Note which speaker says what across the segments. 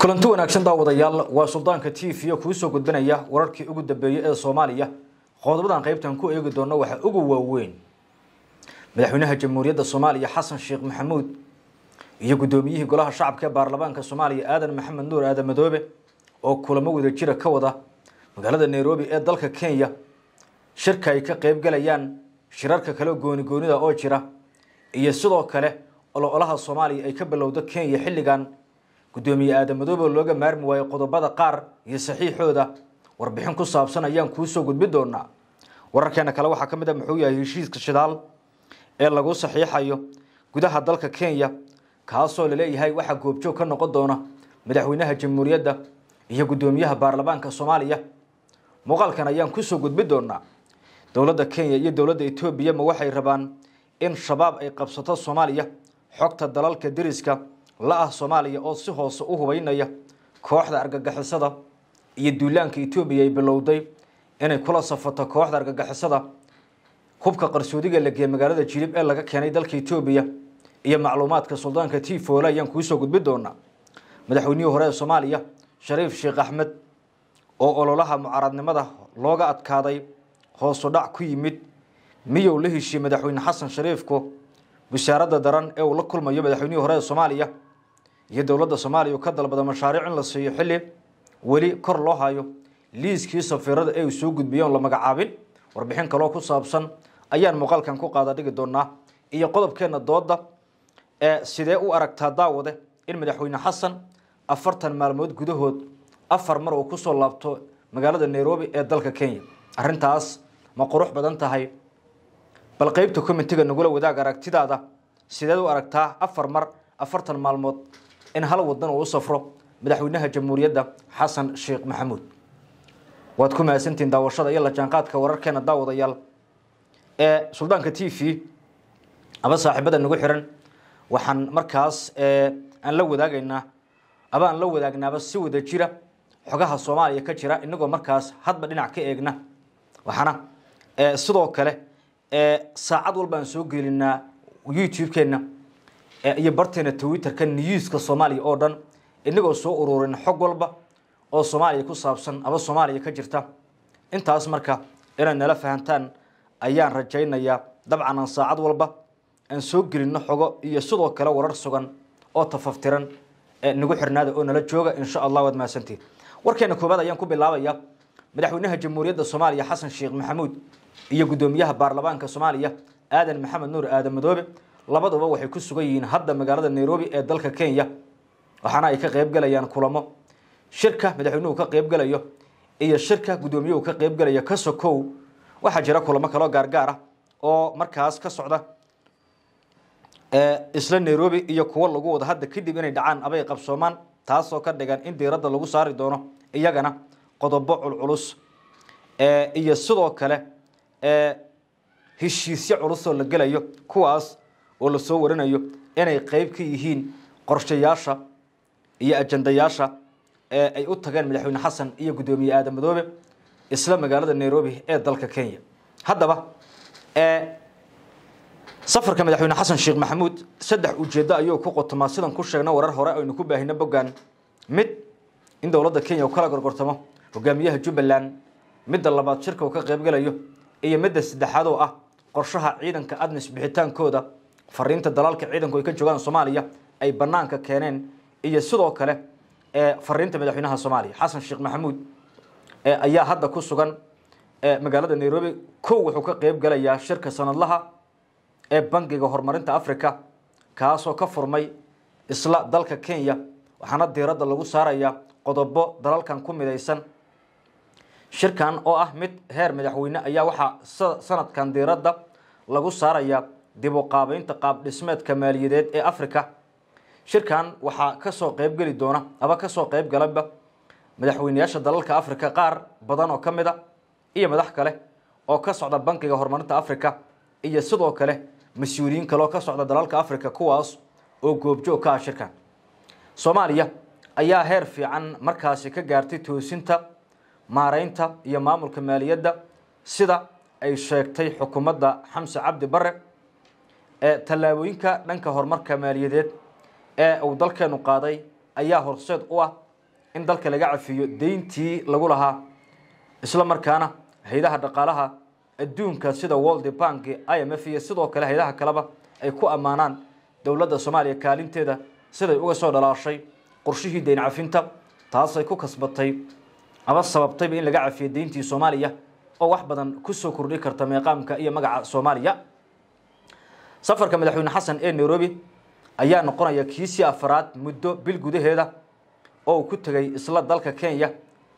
Speaker 1: kulanti wanaagsan daawadayaal waa suldaanka t v o kuusoo gudbinaya wararkii ugu dambeeyey ee soomaaliya qodobadan qaybtan ku eegi doono waxaa ugu waaweyn madaxweynaha jamhuuriyadda soomaaliya xasan sheekh maxamuud iyo guddoomiyihii golaha shacabka ee baarlamaanka soomaaliya aadan maxamed nuur aadan madoobe oo kulamo wada jira ka wada magaalada nairobi ee dalka kenya shirka ay ka qaybgalayaan shirarka kale goonigoonida oo jira iyo sidoo kale ololaha soomaaliya ay ka bilowdo kenya xilligan guddoomiye gudoomiye madoobo looga maarmi waayo qodobada qaar iyo saxiixooda warbixin ku saabsan ayaan kuusoo gudbi doonaa wararkeena kale waxaa ka mid a ah muxuu yahay heshiiska shidaal ee lagu saxiixayo gudaha dalka kenya kaasoo laleeyahay waxaa goobjoog ka noqon doona madaxweynaha jamhuuriyadda iyo guddoomiyaha baarlamaanka soomaaliya muuqaalkan ayaan kusoo gudbi doonaa dowladda kenya iyo dowladda etoobiya ma waxay rabaan in shabaab ay qabsato soomaaliya xogta dalalka dariska la-ah soomaaliya oo si hoose u hubeynaya kooxda argagixisada iyo duulaanka etoobiya ay bilowday inay kula safato kooxda argagixisada hubka qarsoodiga la lagee magaalada jilib ee laga keenay dalka etoobiya iyo macluumaadka suldaanka t tifoole ayaan kuusoo gudbi doonaa madaxweynihii hore ee soomaaliya shariif sheekh axmed oo ololaha mucaaradnimada looga adkaaday hoosu dhac ku yimid miyow la heshiye madaxweyne xasan shariifku wasaaradda daran ee uu la kulmayo madaxweynihii hore ee soomaaliya iyo dowladda soomaaliya uu ka dalbada mashaariic in la siiyo xilli weli kor loo hayo liiskii safiirada ee uu soo gudbiyey la magacaabin warbixin kaloo ku saabsan ayaan muuqaalkan ku qaada dhigi doonaa iyo qodobkeenna dooda ee sidee u aragtaa daawade in madaxweyne xasan afartan maalmood gudahood afar mar uu kusoo laabto magaalada nairobi ee dalka kenya arintaas ma qurux badan tahay bal qeybta comitiga nagula wadaag aragtidaada sideed u aragtaa afar mar afartan maalmood in hal wadan uu u safro madaxweynaha jamhuuriyadda xasan sheekh maxamuud waad ku mahadsantihiin daawashada iyo lajaanqaadka wararkeena daawadayaal ee suldaanka t v aba saaxiibada nagu xiran waxaan markaas eh, aan la wadaagaynaa aba aan la wadaagnaaba si wada jira xogaha soomaaliya ka jira inagoo markaas hadba dhinac ka eegna waxaana eh, sidoo kale eh, saacad walbaan soo gelinaa youtube iyo barteena twitterka niyuuska soomaaliya oo dhan inagoo soo ururin xog walba oo soomaaliya ku saabsan ama soomaaliya ka jirta intaas marka inaad nala fahantaan ayaan rajaynayaa dabcan aan saacad walba aan soo gelinno xogo iyo sidoo kale warar sugan oo tafaftiran ee nagu xirnaada oo nala jooga insha allah waad mahadsantiin warkeena koobaad ayaan ku bilaabayaa madaxweynaha jamhuuriyadda soomaaliya xasan sheekh maxamuud iyo guddoomiyaha baarlamaanka soomaaliya aadan maxamed nuur aadan madoobe labaduba waxay ku sugan yihiin hadda magaalada nairobi ee dalka kenya waxaana ay ka qaybgalayaan kulamo shirka madaxweynuhu ka qaybgalayo iyo shirka guddoomiyuhu ka qaybgalaya ka sokow waxaa jira kulamo kaloo gaargaara ah oo markaas ka socda eh, isla nairobi iyo kuwo lagu wada hadda kadib inay dhacaan abay qabsoomaan taasoo ka dhigan in diiradda lagu saari doono iyagana qodobo culculus eh, iyo sidoo kale eh, heshiisyo culusoo la gelayo kuwaas oo lasoo waranayo inay qeyb ka yihiin qorshayaasha iyo ajendayaasha ee ay u tageen madaxweyne xasan iyo guddoomiye aadan madoobe isla magaalada nairobi ee dalka kenya haddaba safarka madaxweyne xasan sheekh maxamuud saddex ujeedo ayuu ku qotomaa sidan ku sheegna warar hore aynu ku baahina boggaan mid in dowladda kenya uu kala gorgortamo hogaamiyaha jubbaland midda labaad shirka uu ka qaybgalayo iyo midda saddexaad oo ah qorshaha ciidanka admis bixitaankooda fariinta dalalka ciidanku ay ka joogaan soomaaliya ay banaanka keeneen iyo sidoo kale fariinta madaxweynaha soomaaliya xasan sheekh maxamuud ayaa hadda ku sugan magaalada nairobi kow wuxuu ka qeyb galayaa shirka sanadlaha ee bangiga horumarinta africa kaasoo ka furmay isla dalka kenya waxaana diiradda lagu saarayaa qodobo dalalkan ku midaysan shirkan oo ah mid heer madaxweyne ayaa waxaa sanadkan diiradda lagu saarayaa dib u qaabaynta qaab dhismeedka maaliyadeed ee africa shirkan waxaa kasoo qeybgeli doona aba kasoo qeyb galaba madaxweynayaasha dalalka afrika qaar badan oo ka mid a iyo madax kale oo ka socda bankiga horumarinta africa iyo sidoo kale mas-uuliyiin kaleoo ka socda dalalka africa kuwaas oo goobjoog ka ah shirkan soomaaliya ayaa heer fiican markaasi ka gaartay toosinta maaraynta iyo maamulka maaliyadda sida ay sheegtay xukuumadda xamse cabdi bare tallaabooyinka dhanka horumarka maaliyadeed ee uu dalkeenu qaaday ayaa horseed u ah in dalka laga cafiyo deyntii lagu lahaa isla markaana haydaha dhaqaalaha adduunka sida world bank i m f iyo sidoo kale haydaha kaleba ay ku ammaanaan dowladda soomaaliya kaalinteeda siday uga soo dhalaashay qorshihii deyn cafinta taasay ku kasbatay ama sababtayba in laga cafiyo deyntii soomaaliya oo wax badan ku soo kordhi karta meeqaamka iyo magaca soomaaliya safarka madaxweyne xasan ee nairobi ayaa noqonaya kiisii afaraad muddo bil gudaheeda oo uu ku tegay isla dalka kenya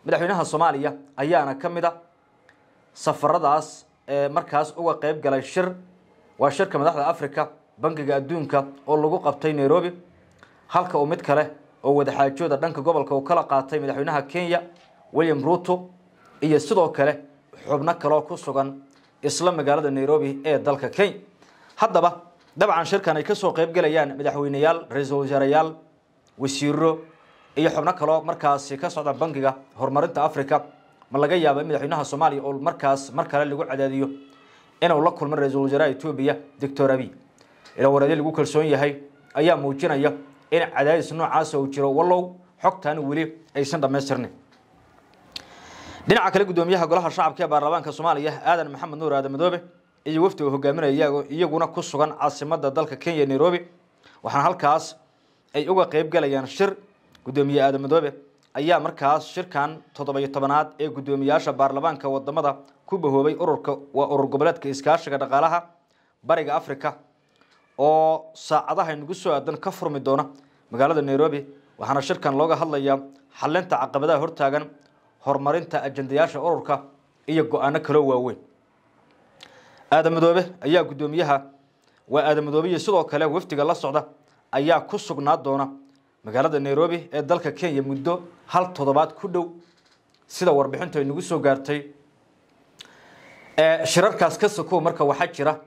Speaker 1: madaxweynaha soomaaliya ayaana ka mid a safaradaas ee markaas uga qayb galay shir waa shirka madaxda africa bankiga adduunka oo lagu qabtay nairobi halka uu mid kale oo wadaxaajooda dhanka gobolka uu kala qaatay madaxweynaha kenya william ruuto iyo sidoo kale xubno kaloo ku sugan isla magaalada nairobi ee dalka kenya haddaba dabcan shirkan ay ka soo qayb gelayaan madaxweyneyaal ra-iisul wasaarayaal wasiiro iyo xubno kaloo markaasi ka socda bankiga horumarinta africa ma laga yaabo in madaxweynaha soomaaliya oo markaas mar kale lagu cadaadiyo inuu la kulmo ra-iisul wasaaraha etoobiya doctor abi ilawareedyo lagu kalsoon yahay ayaa muujinaya in cadaadis noocaasa uu jiro wallow xogtan weli aysan dhammaystirnin dhinaca kale guddoomiyaha golaha shacabka ee baarlamaanka soomaaliya aadan maxamed nuur aadan madoobe iyo wafdi oo hogaaminaya iyaguna ku sugan caasimadda dalka kenya nairobi waxaana halkaas ay uga qeyb galayaan shir guddoomiye aadam madoobe ayaa markaas shirkan toddobiyo tobanaad ee guddoomiyaasha baarlamaanka wadamada ku bahoobay ururka waa urur goboleedka iskaashiga dhaqaalaha bariga africa oo saacadaha nagu soo aadan ka furmi doona magaalada nairobi waxaana shirkan looga hadlayaa xalinta caqabadaha hortaagan horumarinta ajendayaasha ururka iyo go-aano kaloo waaweyn aadan madoobe ayaa guddoomiyaha waa aadan madoobe iyo sidoo kale wafdiga la socda ayaa ku sugnaa doona magaalada nairobi ee dalka kenya muddo hal toddobaad ku dhow sida warbixintu ay nagu soo gaartay shirarkaas ka sakow marka waxaa jira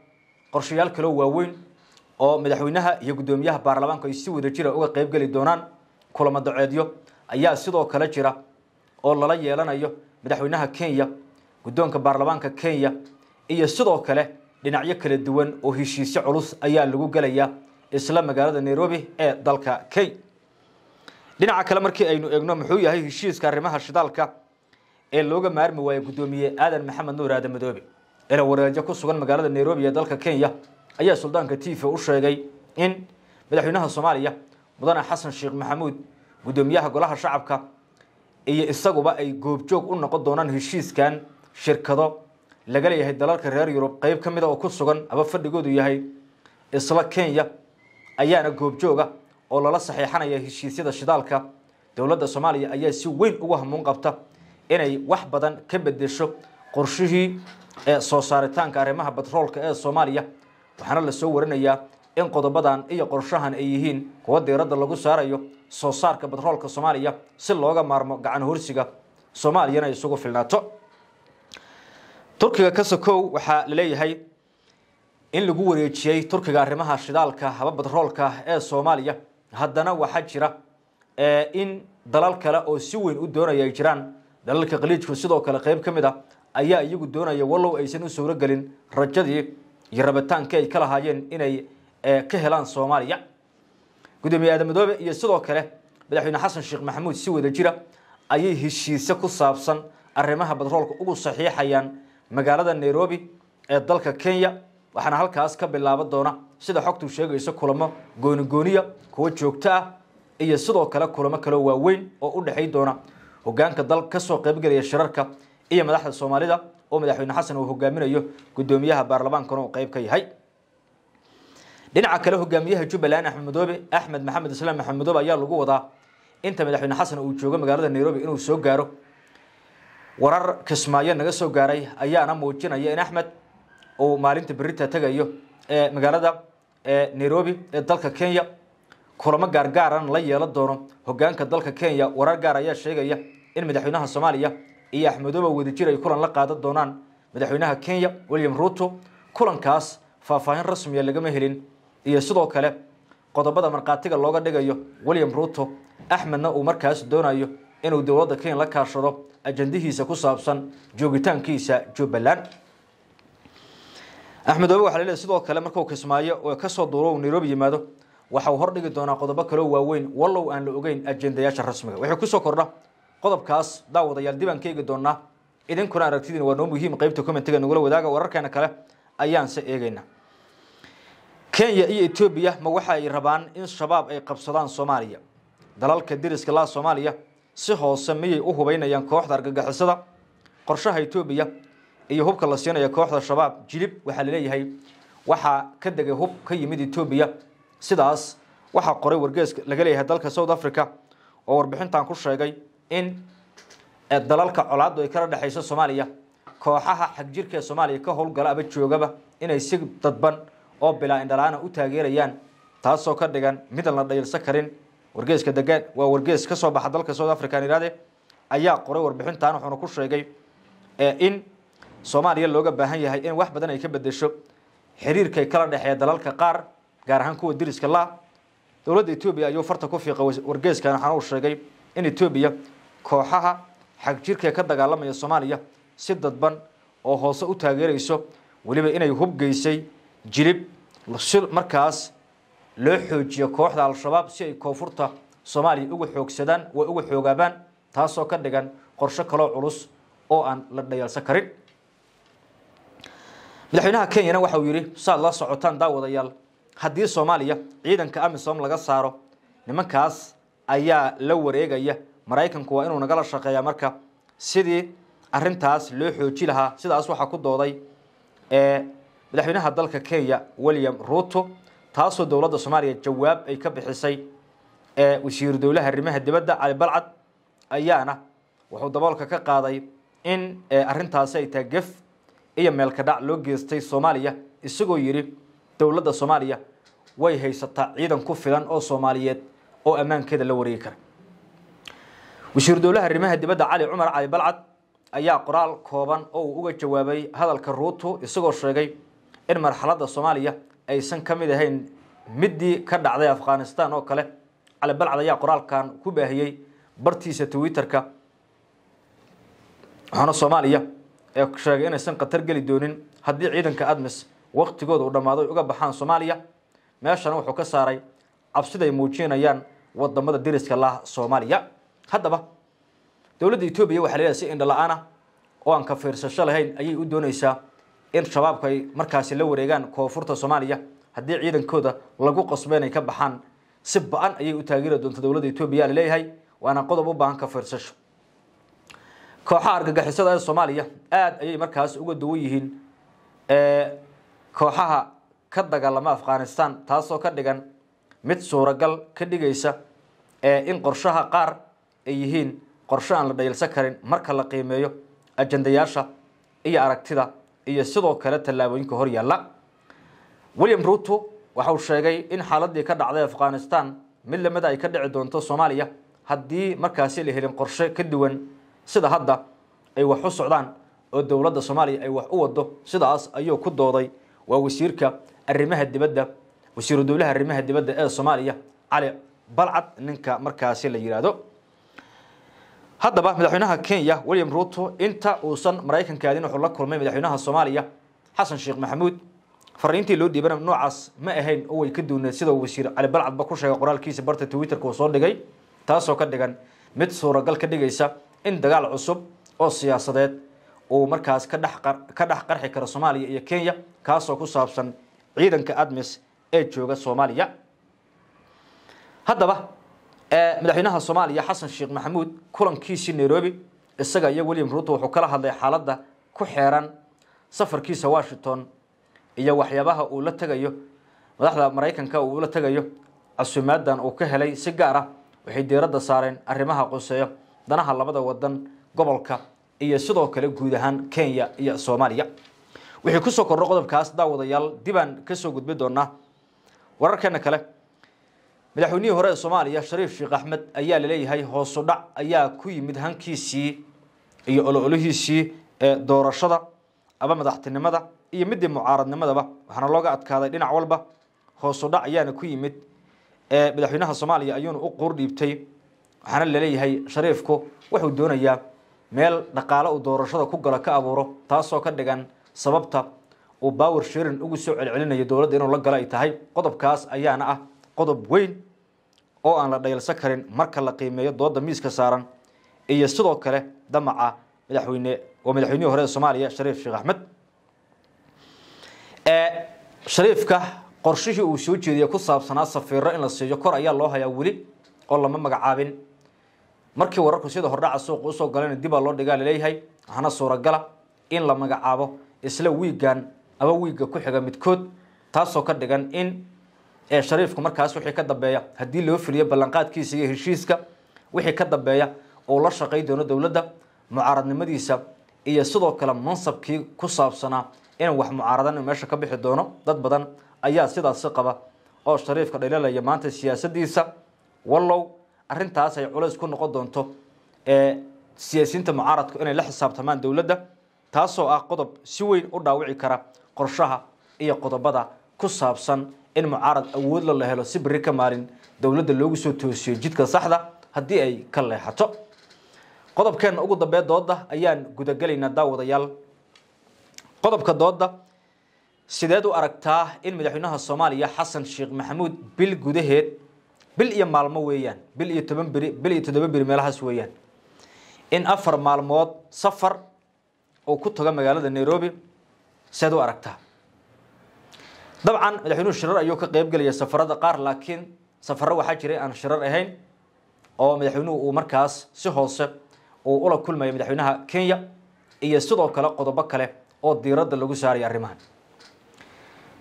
Speaker 1: qorshayaal kaloo waaweyn oo madaxweynaha iyo guddoomiyaha baarlamaanku ay si wada jira uga qeybgeli doonaan kulamo daceedyo ayaa sidoo kale jira oo lala yeelanayo madaxweynaha kenya guddoonka baarlamaanka kenya iyo sidoo kale dhinacyo kala duwan oo heshiisyo culus ayaa lagu gelaya isla magaalada nairobi ee dalka kenya dhinaca kale markii aynu eegno muxuu yahay heshiiska arrimaha shidaalka ee looga maarmi waayo guddoomiye aadan maxamed nuur aada madoobe ila wareejo ku sugan magaalada nairobi ee dalka kenya ayaa suldaanka t v u sheegay in madaxweynaha soomaaliya mudane xasan sheekh maxamuud guddoomiyaha golaha shacabka iyo isaguba ay goobjoog u noqon doonaan heshiiskan shirkado laga leeyahay dalalka reer yurub qeyb ka mida oo ku sugan aba fadhigoodu yahay isla kenya ayaana goobjooga oo lala saxeexanaya heshiisyada shidaalka dowladda soomaaliya ayaa si weyn ugu hamuun qabta inay wax badan ka bedesho qorshihii ee soo saaritaanka arrimaha batroolka ee soomaaliya waxaana lasoo warinayaa in qodobadan iyo qorshahan ay yihiin kuwa diiradda lagu saarayo soo saarka batroolka soomaaliya si looga maarmo gacan horsiga soomaaliyana ay isugu filnaato turkiga ka waxaa la leeyahay in lagu wareejiyey turkiga arrimaha shidaalka haba batroolka ee soomaaliya haddana waxaa jira eh, in dalal kale oo si weyn u doonaya ay jiraan dalalka khaliijku sidoo kale qeyb ka mid a ah ayaa iyagu doonaya wallow aysan u suuro rajadii iyo rabitaankii ay ka lahaayeen inay eh, ka helaan soomaaliya gudoomiye aadan madoobe iyo sidoo kale madaxweyne xasan sheekh maxamuud si wada jira ayay heshiise ku saabsan arrimaha batroolka ugu saxiixayaan magaalada nairobi ee dalka kenya waxaana halkaas ka bilaaban doona sida xogtuu sheegayso kulamo goonigooniya kuwo joogto ah iyo sidoo kale kulamo kaleo waaweyn oo u dhexay doona hogaanka dal kasoo qaybgelaya shirarka iyo madaxda soomaalida oo madaxweyne xasan uu hogaaminayo guddoomiyaha baarlamaankan uu qeyb ka yahay dhinaca kale hogaamiyaha jubbaland axmedoobe axmed maxamed islaam maxamedoobe ayaa lagu wadaa inta madaxweyne xasan uu joogo magaalada nairobi inuu soo gaaro warar kismaayo naga soo gaaray ayaana muujinaya in axmed uu maalinta berita tegayo ee magaalada nairobi ee dalka kenya kulamo gaargaaran la yeelan doono hogaanka dalka kenya warar gaar ayaa sheegaya in madaxweynaha soomaaliya iyo axmedooba wadajir ay kulan la qaadan doonaan madaxweynaha kenya william ruto kulankaas faahfaahin rasmiya ah lagama helin iyo sidoo kale qodobada markhaatiga looga dhigayo william ruto axmedna uu markaas doonayo inuu dowladda kenya la kaashado ajendihiisa ku saabsan joogitaankiisa jubbaland axmed oobe waxa laleeyahy sidoo kale markuu kismaayo oo kasoo duuro uu nairobi yimaado waxa uu hordhigi doonaa qodobo kaloo waaweyn wallow aan la ogeyn ajendayaasha rasmiga waxay kusoo kordha qodobkaas daawadayaal dibaan ka eegi doonaa idinkuna aragtidiin waa noo muhiim qeybta commentiga nagula wadaaga wararkeena kale ayaanse eegeynaa kenya iyo etoobiya ma waxa ay rabaan in shabaab ay qabsadaan soomaaliya dalalka diriska laa soomaaliya si hoose miyay u hubeynayaan kooxda argagixisada qorshaha etoobiya iyo hubka la siinaya kooxda shabaab jilib waxaa laleeyahay waxaa ka degay hub ka yimid etoobiya sidaas waxaa qoray wargees laga leeyahay dalka south africa oo warbixintan ku sheegay in dalalka colaaddu ay kala dhexayso soomaaliya kooxaha xagjirka ee soomaaliya ka howlgala aba joogaba inay si dadban oo bilaa indhala-aana u taageerayaan taasoo ka dhigan midan la dhayilsan karin wargeeska degaan waa wargees ka soo baxa dalka south african irade ayaa qoray warbixintan wuxuuna ku sheegay eh, in soomaaliya looga baahan yahay in wax badan ay ka bedesho xiriirkay kala dhexeeya dalalka qaar gaar ahaan kuwa diriska la ah. dowladda etoobiya ayuu farta ku fiiqay wargeeskan waxaana uu sheegay in etoobiya kooxaha xagjirkee ka dagaalamaya soomaaliya si dadban oo hoose u taageerayso weliba inay hubgeysay jilib markaas loo xoojiyo kooxda al-shabaab si ay koonfurta soomaaliya uga xoogsadaan way uga xoogaabaan taasoo ka dhigan qorsho kaloo culus oo aan la dhayaalsan karin madaxweynaha kenyana waxa uu yidhi saad la socotaan daawadayaal haddii soomaaliya ciidanka amisom laga saaro nimankaas ayaa la wareegaya maraykanku waa inuu nagala shaqeeyaa marka sidii arintaas loo xooji lahaa sidaas waxaa ku dooday madaxweynaha dalka kenya william ruuto taasoo dowladda soomaaliya jawaab ay ka bixisay ee wasiir dowlaha arrimaha dibadda cali balcad ayaana wuxuu daboolka ka qaaday in eh, arrintaasi ay tahay gef iyo meelka dhac loo geystay soomaaliya isagoo yidhi dowladda soomaaliya way haysataa ciidan ku filan oo soomaaliyeed oo ammaankeeda la wareegi kara wasiir dowlaha arrimaha dibadda cali cumar cali balcad ayaa qoraal kooban oo uu uga jawaabay hadalka ruutu isagoo sheegay in marxaladda soomaaliya aysan ka mid ahayn middii ka dhacday afghanistan oo kale cali balcad ayaa qoraalkan ku baahiyey bartiisa twitterka waxaana soomaaliya ee sheegay inaysan khatar geli doonin haddii ciidanka admis waktigooda uu dhammaado ay uga baxaan soomaaliya meeshana wuxuu ka saaray cabsidaay muujinayaan wadamada diriska lah soomaaliya haddaba dowladda etoobiya waxaa la leedahay si indhala-aan ah oo aan ka fiirsasho lahayn ayay u doonaysaa in shabaabku ay markaasi la wareegaan koonfurta soomaaliya haddii ciidankooda lagu qasbo inay ka baxaan si ba-an ayay u taageeri doonta dowladda etoobiya leeyahay waana qodob u baahan ka fiirsasho kooxaha argagixisada ee soomaaliya aada ayay markaas uga duwan yihiin kooxaha ka dagaalama afghanistan taasoo ka dhigan mid suuragal ka dhigaysa in qorshaha qaar ay yihiin qorsho aan la dhayalsan karin marka la qiimeeyo ajandayaasha iyo aragtida iyo sidoo kale tallaabooyinka hor yaalla william ruto waxa uu sheegay in xaaladii ka dhacday afghanistan mid lamida ah ay ka dhici doonto soomaaliya haddii markaasi la helin qorshe ka duwan sida hadda ay wax u socdaan oo dowladda soomaaliya ay wax u wado sidaas ayuu ku dooday waa wasiirka arrimaha dibadda wasiiru dowlaha arrimaha dibadda ee soomaaliya cali balcad ninka markaasi la yidhaahdo haddaba madaxweynaha kenya william ruto inta uusan maraykanka aadin wuxuu la kulmay madaxweynaha soomaaliya xasan sheekh maxamuud fariintii loo dhiibana noocaas ma ahayn oo way ka duuneed sida uu wasiir cali balcadba ku sheegay qoraalkiisa barta twitterka uu soo dhigay taasoo ka dhigan mid suuragal ka dhigaysa in dagaal cusub oo siyaasadeed uu markaas ka ka dhex qarxi karo soomaaliya iyo kenya kaasoo ku saabsan ciidanka admis ee jooga soomaaliya haddaba madaxweynaha soomaaliya xasan sheekh maxamuud kulankiisii nairobi isaga iyo william ruuto wuxuu kala hadlay xaaladda ku xeeran safarkiisa washington iyo waxyaabaha uu la tegayo madaxda maraykanka uu la tegayo casuumaadan uu ka helay si gaar ah waxay diiradda saareen arrimaha quseeyo danaha labada wadan gobolka iyo sidoo kale guud ahaan kenya iyo soomaaliya wixii kusoo soo qodobkaas daawadayaal dibaan kasoo gudbi doonaa wararkeena kale madaxweynihii hore ee soomaaliya shariif sheekh axmed ayaa laleeyahay hoosudhac ayaa ku yimid hankiisii iyo ololihiisii ee doorashada ama madaxtinimada iyo midii mucaaradnimadaba waxaana looga adkaaday dhinac walba hoosudhac ayaana ku yimid madaxweynaha soomaaliya ayuuna u quurdhiibtay waxaana laleeyahay shariifku wuxuu doonayaa meel dhaqaale uu doorashada ku galo ka abuuro taasoo ka dhigan sababta uu bawer sherin ugu soo celcelinayo dowladda inuu la galo ay tahay qodobkaas ayaana ah qodob weyn oo aan la dhayalsa karin marka la qiimeeyo dooda miiska saaran iyo sidoo kale damaca madaxweyne waa madaxweynihii hore ee soomaaliya shariif sheekh axmed shariifka qorshihii uu soo jeediyay ku saabsanaa safiiro in la siiyo kor ayaa loo hayaa weli oo lama magacaabin markii wararku sida hordhaca suuqa usoo galeen dibaa loo dhigaa laleeyahay waxaana suuragala ah in la magacaabo isla wiigan ama wiiga ku xiga midkood taasoo ka dhigan in ee shariifku markaas wixii ka dambeeya haddii loo fuliyo ballanqaadkiisa iyo heshiiska wixii ka dambeeya uu la shaqay doono dowladda mucaaradnimadiisa iyo sidoo kale mansabkii ku saabsanaa in wax mucaaradan meesha ka bixi doono dad badan ayaa sidaasi qaba oo shariifka dhalilaya maanta siyaasadiisa wallow arintaas ay culays ku noqon doonto ee siyaasiyiinta mucaaradku inay la xisaabtamaan dowladda taasoo ah qodob si weyn u dhaawici kara qorshaha iyo qodobada ku saabsan in mucaarad awood la helo si beri ka maalin dowladda loogu soo toosiyo jidka saxda haddii ay ka leexato qodobkeenna ugu dambee dooda ayaan gudagelaynaa daawadayaal qodobka dooda sideed u aragtaa in madaxweynaha soomaaliya xasan sheekh maxamuud bil gudaheed bil iyo maalmo weeyaan bil iyo toban beri bil iyo toddoba beri meelahaas weeyaan in afar maalmood safar uu ku tago magaalada nairobi sideed u aragtaa dabcan madaxweynuhu shirar ayuu ka qaybgelaya safarada qaar laakiin safaro waxaa jiray aan shirar ahayn oo madaxweynuhu uu markaas si hoose uu ula kulmayo madaxweynaha kenya iyo sidoo kale qodobo kale oo diiradda lagu saaraya arrimahan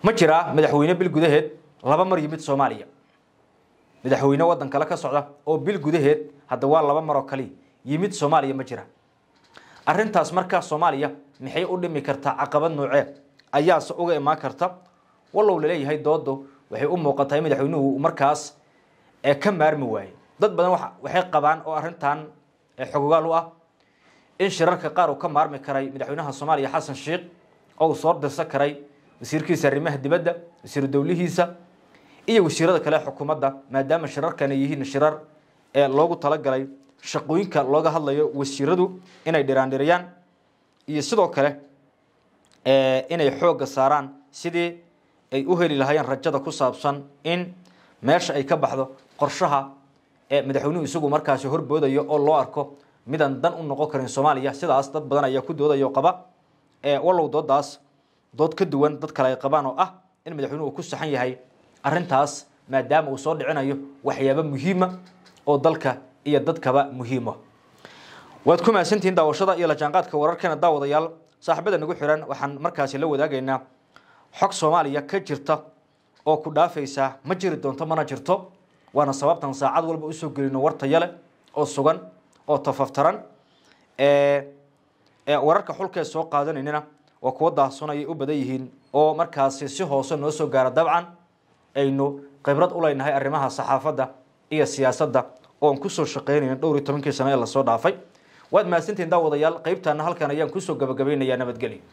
Speaker 1: ma jiraa madaxweyne bil gudaheed laba mar yimid soomaaliya madaxweyne waddan kale ka socda oo bil gudaheed hadda waa laba maroo kaliya yimid soomaaliya ma jira arrintaas markaa soomaaliya maxay u dhimi kartaa caqabad noocee ayaase uga imaan karta wallow laleeyahay doodo waxay u muuqataa madaxweynuhu markaas ka maarmi waayey dad badan waxay qabaan oo arintan xogogaal u ah in shirarka qaar uu ka maarmi karay madaxweynaha soomaaliya xasan sheikh oo uu soo dirsan karay wasiirkiisa arrimaha dibadda wasiir dowlihiisa iyo wasiirada kale xukuumadda maadaama shirarkana yihiin shirar ee loogu talagalay shaqooyinka looga hadlayo wasiiradu inay dhiraandhiriyaan iyo sidoo kale inay xoogga saaraan sidii ay u heli lahaayeen rajada ku saabsan in meesha ay ka baxdo qorshaha ee madaxweynuhu isagu markaasi horboodayo oo loo arko midaan dan u noqon karin soomaaliya sidaas dad badan ayaa ku doodayo qaba ee wallow doodaas dood ka duwan dad kale ay qabaan oo ah in madaxweynuhu ku saxan yahay arintaas maadaama uu soo dhicinayo waxyaabo muhiima oo dalka iyo dadkaba muhiimo waad ku mahadsantihiin daawashada iyo la jaanqaadka wararkana daawadayaal saaxiibada nagu xiran waxaan markaasi la wadaagaynaa xog soomaaliya ka jirta oo ku dhaafaysaa ma jiri doonto mana jirto waana sababtan saacad walba usoo gelino wartayale oo sugan oo tafaftaran ee wararka xulkee soo qaadanaynina waa kuwa daahsun ayay u badan yihiin oo markaasi si hoose noo soo gaara dabcan aynu khibrad u leynahay arrimaha saxaafadda iyo siyaasadda oon kusoo shaqeynayna dhowr iyo tobankii sano ee lasoo dhaafay waad mahadsantihin daawadayaal qaybtaana halkan ayaan kusoo gabagabaynayaa nabadgelyo